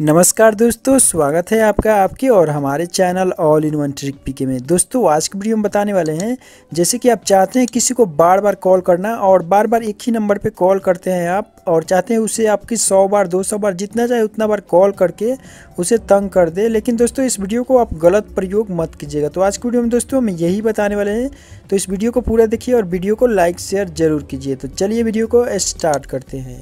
नमस्कार दोस्तों स्वागत है आपका आपके और हमारे channel all in one trick PK में दोस्तों आज की वीडियो में बताने वाले हैं जैसे कि आप चाहते हैं किसी को बार बार कॉल करना और बार बार एक ही नंबर पे कॉल करते हैं आप और चाहते हैं उसे आपकी सौ बार दो सौ बार जितना चाहे उतना बार कॉल करके उसे तंग कर दे लेकिन दोस्तों इस वीडियो को आप गलत प्रयोग मत कीजिएगा तो आज की वीडियो में दोस्तों हम यही बताने वाले हैं तो इस वीडियो को पूरा देखिए और वीडियो को लाइक शेयर ज़रूर कीजिए तो चलिए वीडियो को स्टार्ट करते हैं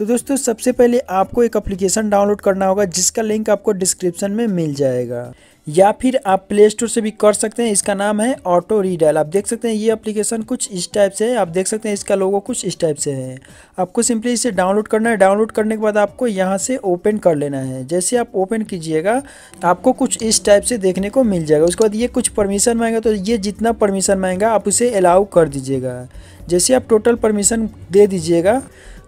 तो दोस्तों सबसे पहले आपको एक एप्लीकेशन डाउनलोड करना होगा जिसका लिंक आपको डिस्क्रिप्शन में मिल जाएगा या फिर आप प्ले स्टोर से भी कर सकते हैं इसका नाम है ऑटो रीडल आप देख सकते हैं ये एप्लीकेशन कुछ इस टाइप से है आप देख सकते हैं इसका लोगो कुछ इस टाइप से है आपको सिंपली इसे डाउनलोड करना है डाउनलोड करने के बाद आपको यहाँ से ओपन कर लेना है जैसे आप ओपन कीजिएगा तो आपको कुछ इस टाइप से देखने को मिल जाएगा उसके बाद ये कुछ परमिशन मांगेगा तो ये जितना परमिशन मांगेगा आप उसे अलाउ कर दीजिएगा जैसे आप टोटल परमिशन दे दीजिएगा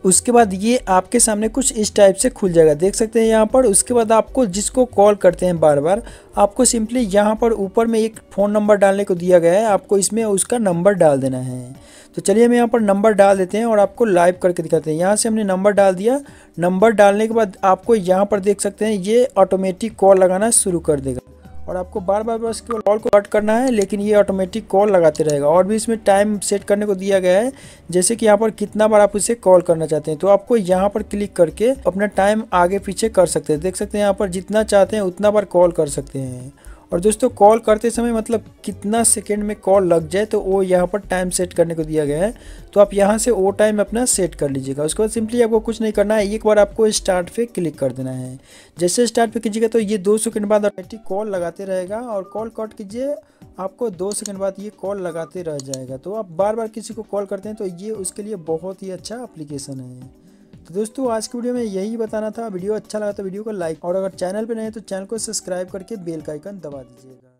उसके बाद ये आपके सामने कुछ इस टाइप से खुल जाएगा देख सकते हैं यहाँ पर उसके बाद आपको जिसको कॉल करते हैं बार बार आपको सिंपली यहाँ पर ऊपर में एक फ़ोन नंबर डालने को दिया गया है आपको इसमें उसका नंबर डाल देना है तो चलिए हम यहाँ पर नंबर डाल देते हैं और आपको लाइव करके दिखाते हैं यहाँ से हमने नंबर डाल दिया नंबर डालने के बाद आपको यहाँ पर देख सकते हैं ये ऑटोमेटिक कॉल लगाना शुरू कर देगा और आपको बार बार बस केवल कॉल को कट करना है लेकिन ये ऑटोमेटिक कॉल लगाते रहेगा और भी इसमें टाइम सेट करने को दिया गया है जैसे कि यहाँ पर कितना बार आप इसे कॉल करना चाहते हैं तो आपको यहाँ पर क्लिक करके अपना टाइम आगे पीछे कर सकते हैं देख सकते हैं यहाँ पर जितना चाहते हैं उतना बार कॉल कर सकते हैं और दोस्तों कॉल करते समय मतलब कितना सेकेंड में कॉल लग जाए तो वो यहाँ पर टाइम सेट करने को दिया गया है तो आप यहाँ से वो टाइम अपना सेट कर लीजिएगा उसके बाद सिंपली आपको कुछ नहीं करना है एक बार आपको स्टार्ट पे क्लिक कर देना है जैसे स्टार्ट पे कीजिएगा तो ये दो सेकेंड बाद ऑटोमेटिक कॉल लगाते रहेगा और कॉल कट कीजिए आपको दो सेकेंड बाद ये कॉल लगाते रह जाएगा तो आप बार बार किसी को कॉल करते हैं तो ये उसके लिए बहुत ही अच्छा अप्लीकेशन है तो दोस्तों आज की वीडियो में यही बताना था वीडियो अच्छा लगा तो वीडियो को लाइक और अगर चैनल पर नहीं तो चैनल को सब्सक्राइब करके बेल का आइकन दबा दीजिएगा